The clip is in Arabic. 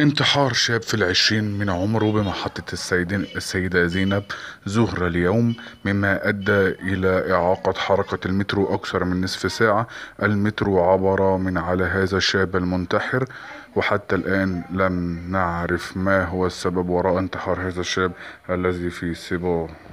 انتحار شاب في العشرين من عمره بمحطة السيدين السيدة زينب زهرة اليوم مما أدى إلى إعاقة حركة المترو أكثر من نصف ساعة المترو عبر من على هذا الشاب المنتحر وحتى الآن لم نعرف ما هو السبب وراء انتحار هذا الشاب الذي في سباه